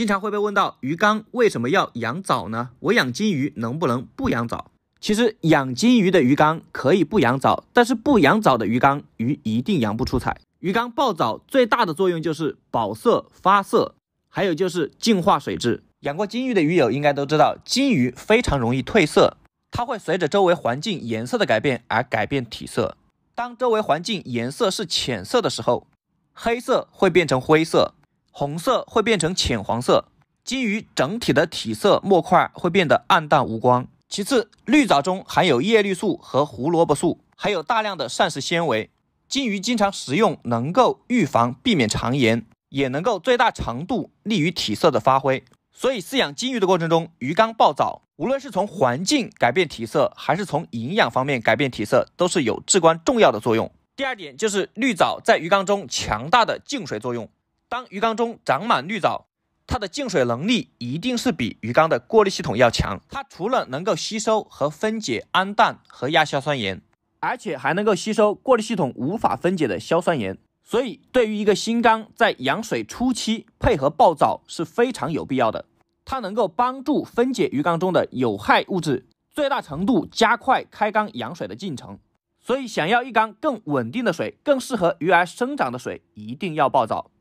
经常会被问到鱼缸为什么要养藻呢？我养金鱼能不能不养藻？其实养金鱼的鱼缸可以不养藻，但是不养藻的鱼缸鱼一定养不出彩。鱼缸爆藻最大的作用就是保色、发色，还有就是净化水质。养过金鱼的鱼友应该都知道，金鱼非常容易褪色，它会随着周围环境颜色的改变而改变体色。当周围环境颜色是浅色的时候，黑色会变成灰色。红色会变成浅黄色，金鱼整体的体色墨块会变得暗淡无光。其次，绿藻中含有叶绿素和胡萝卜素，还有大量的膳食纤维，金鱼经常食用能够预防避免肠炎，也能够最大程度利于体色的发挥。所以，饲养金鱼的过程中，鱼缸爆藻，无论是从环境改变体色，还是从营养方面改变体色，都是有至关重要的作用。第二点就是绿藻在鱼缸中强大的净水作用。当鱼缸中长满绿藻，它的净水能力一定是比鱼缸的过滤系统要强。它除了能够吸收和分解氨氮和亚硝酸盐，而且还能够吸收过滤系统无法分解的硝酸盐。所以，对于一个新缸，在养水初期配合暴藻是非常有必要的。它能够帮助分解鱼缸中的有害物质，最大程度加快开缸养水的进程。所以，想要一缸更稳定的水，更适合鱼儿生长的水，一定要暴藻。